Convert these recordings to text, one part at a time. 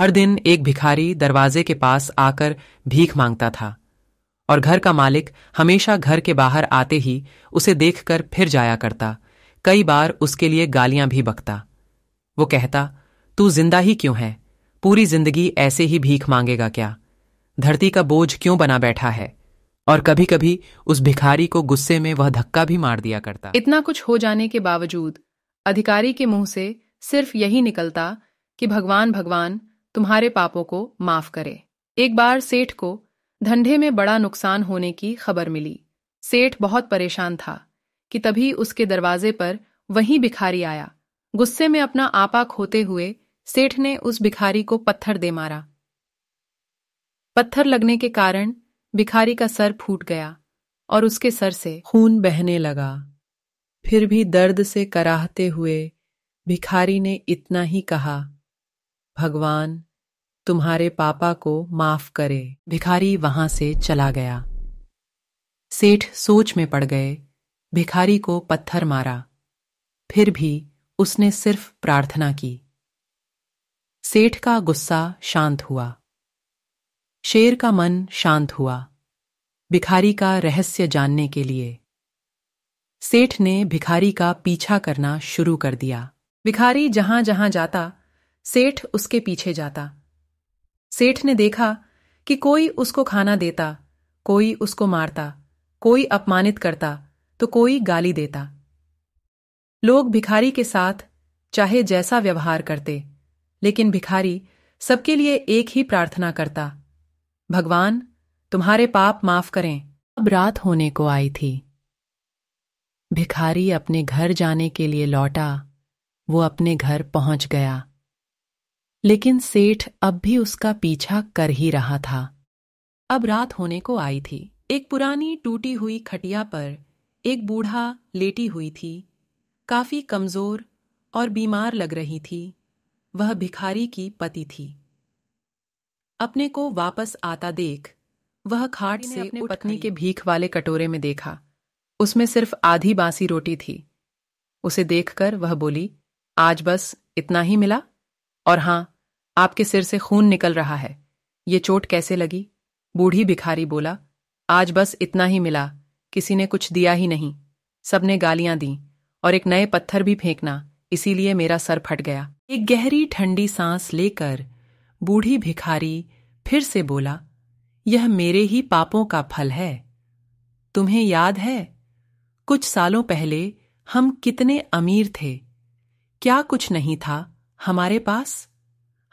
हर दिन एक भिखारी दरवाजे के पास आकर भीख मांगता था और घर का मालिक हमेशा घर के बाहर आते ही उसे देखकर फिर जाया करता कई बार उसके लिए गालियां भी बकता वो कहता तू जिंदा ही क्यों है पूरी जिंदगी ऐसे ही भीख मांगेगा क्या धरती का बोझ क्यों बना बैठा है और कभी कभी उस भिखारी को गुस्से में वह धक्का भी मार दिया करता इतना कुछ हो जाने के बावजूद अधिकारी के मुंह से सिर्फ यही निकलता कि भगवान भगवान तुम्हारे पापों को माफ करे एक बार सेठ को धंधे में बड़ा नुकसान होने की खबर मिली सेठ बहुत परेशान था कि तभी उसके दरवाजे पर वही भिखारी आया गुस्से में अपना आपा खोते हुए सेठ ने उस भिखारी को पत्थर दे मारा पत्थर लगने के कारण भिखारी का सर फूट गया और उसके सर से खून बहने लगा फिर भी दर्द से कराहते हुए भिखारी ने इतना ही कहा भगवान तुम्हारे पापा को माफ करे भिखारी वहां से चला गया सेठ सोच में पड़ गए भिखारी को पत्थर मारा फिर भी उसने सिर्फ प्रार्थना की सेठ का गुस्सा शांत हुआ शेर का मन शांत हुआ भिखारी का रहस्य जानने के लिए सेठ ने भिखारी का पीछा करना शुरू कर दिया भिखारी जहां जहां जाता सेठ उसके पीछे जाता सेठ ने देखा कि कोई उसको खाना देता कोई उसको मारता कोई अपमानित करता तो कोई गाली देता लोग भिखारी के साथ चाहे जैसा व्यवहार करते लेकिन भिखारी सबके लिए एक ही प्रार्थना करता भगवान तुम्हारे पाप माफ करें अब रात होने को आई थी भिखारी अपने घर जाने के लिए लौटा वो अपने घर पहुंच गया लेकिन सेठ अब भी उसका पीछा कर ही रहा था अब रात होने को आई थी एक पुरानी टूटी हुई खटिया पर एक बूढ़ा लेटी हुई थी काफी कमजोर और बीमार लग रही थी वह भिखारी की पति थी अपने को वापस आता देख वह खाट से अपने पत्नी के भीख वाले कटोरे में देखा उसमें सिर्फ आधी बासी रोटी थी उसे देखकर वह बोली आज बस इतना ही मिला और हां आपके सिर से खून निकल रहा है ये चोट कैसे लगी बूढ़ी भिखारी बोला आज बस इतना ही मिला किसी ने कुछ दिया ही नहीं सबने गालियां दी और एक नए पत्थर भी फेंकना इसीलिए मेरा सर फट गया एक गहरी ठंडी सांस लेकर बूढ़ी भिखारी फिर से बोला यह मेरे ही पापों का फल है तुम्हें याद है कुछ सालों पहले हम कितने अमीर थे क्या कुछ नहीं था हमारे पास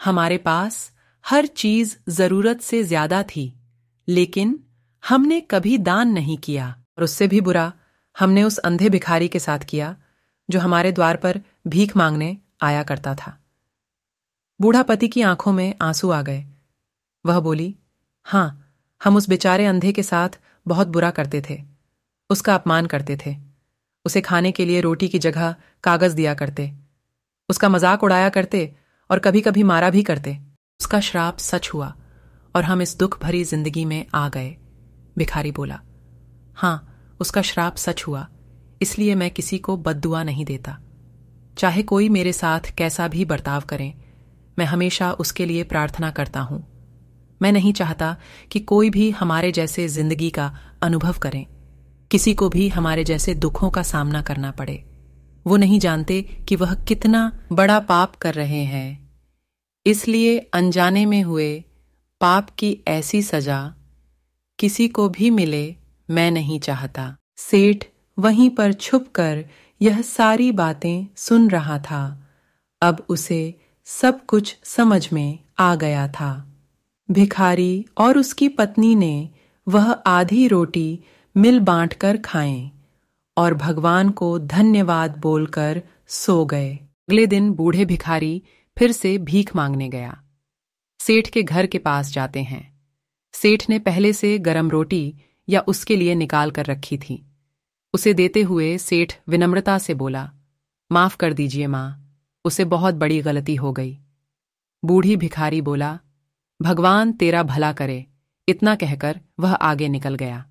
हमारे पास हर चीज जरूरत से ज्यादा थी लेकिन हमने कभी दान नहीं किया और उससे भी बुरा हमने उस अंधे भिखारी के साथ किया जो हमारे द्वार पर भीख मांगने आया करता था बूढ़ा पति की आंखों में आंसू आ गए वह बोली हां हम उस बेचारे अंधे के साथ बहुत बुरा करते थे उसका अपमान करते थे उसे खाने के लिए रोटी की जगह कागज दिया करते उसका मजाक उड़ाया करते और कभी कभी मारा भी करते उसका श्राप सच हुआ और हम इस दुख भरी जिंदगी में आ गए भिखारी बोला हां उसका श्राप सच हुआ इसलिए मैं किसी को बददुआ नहीं देता चाहे कोई मेरे साथ कैसा भी बर्ताव करें मैं हमेशा उसके लिए प्रार्थना करता हूं मैं नहीं चाहता कि कोई भी हमारे जैसे जिंदगी का अनुभव करें किसी को भी हमारे जैसे दुखों का सामना करना पड़े वो नहीं जानते कि वह कितना बड़ा पाप कर रहे हैं इसलिए अनजाने में हुए पाप की ऐसी सजा किसी को भी मिले मैं नहीं चाहता सेठ वहीं पर छुप कर यह सारी बातें सुन रहा था अब उसे सब कुछ समझ में आ गया था भिखारी और उसकी पत्नी ने वह आधी रोटी मिल बांटकर खाएं और भगवान को धन्यवाद बोलकर सो गए अगले दिन बूढ़े भिखारी फिर से भीख मांगने गया सेठ के घर के पास जाते हैं सेठ ने पहले से गरम रोटी या उसके लिए निकाल कर रखी थी उसे देते हुए सेठ विनम्रता से बोला माफ कर दीजिए माँ उसे बहुत बड़ी गलती हो गई बूढ़ी भिखारी बोला भगवान तेरा भला करे इतना कहकर वह आगे निकल गया